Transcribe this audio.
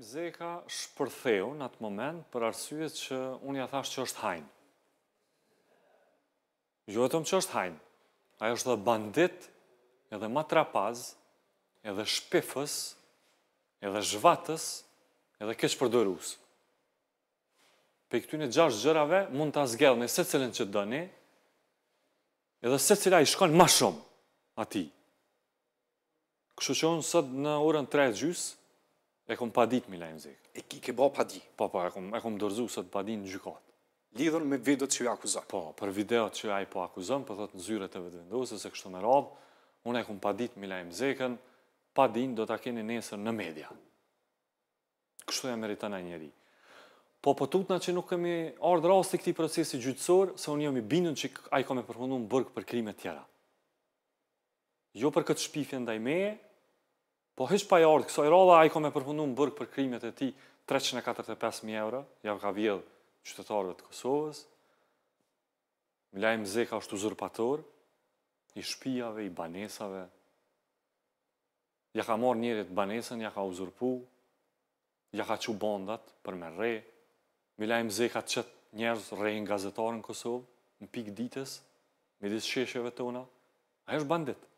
Zeka shpërtheu në atë moment për arsyet që unë ja thash që është hajnë. Jo vetëm që është hajnë. Ajo është dhe bandit, edhe matrapaz, edhe shpifës, edhe zhvatës, edhe keqë përdorus. Pe këty një gjashtë gjërave, mund të azgjellë në se cilën që dëni, edhe se cila i shkon ma shumë ati. Kështë që unë sëtë në orën 3 gjysë, E kom pa ditë Milaj Zek. E ki ke bo pa ditë. Po po, e kom e kom dorzu sot pa ditë në gjykat. Lidhur me videot që ju akuzon. Po, për videot që ai po akuzon, po thot në zyrë të vetëvendosës se kështu me rob, unë e kom pa ditë Milaj Zekën, pa ditë do ta keni nesër në media. Kështu e meriton ai njerëj. Po po tutna që nuk kemi ardë rasti këtij procesi gjyqësor, se unë jam i bindur se ai ka më përfunduar burg për krime të tjera. Jo për këtë shpifje ndaj meje, po heq pa jartë, kësoj rada a i ka me përpununë më për krimet e ti 345.000 euro, ja ka vjedhë qytetarëve të Kosovës, Milaj Mzeka është uzurpator, i shpijave, i banesave, ja ka marë njerët banesën, ja ka uzurpu, ja ka qu bondat për me re, Milaj Mzeka qëtë njerës në gazetarën Kosovë, në pikë ditës, me disë shesheve tona, a është bandit.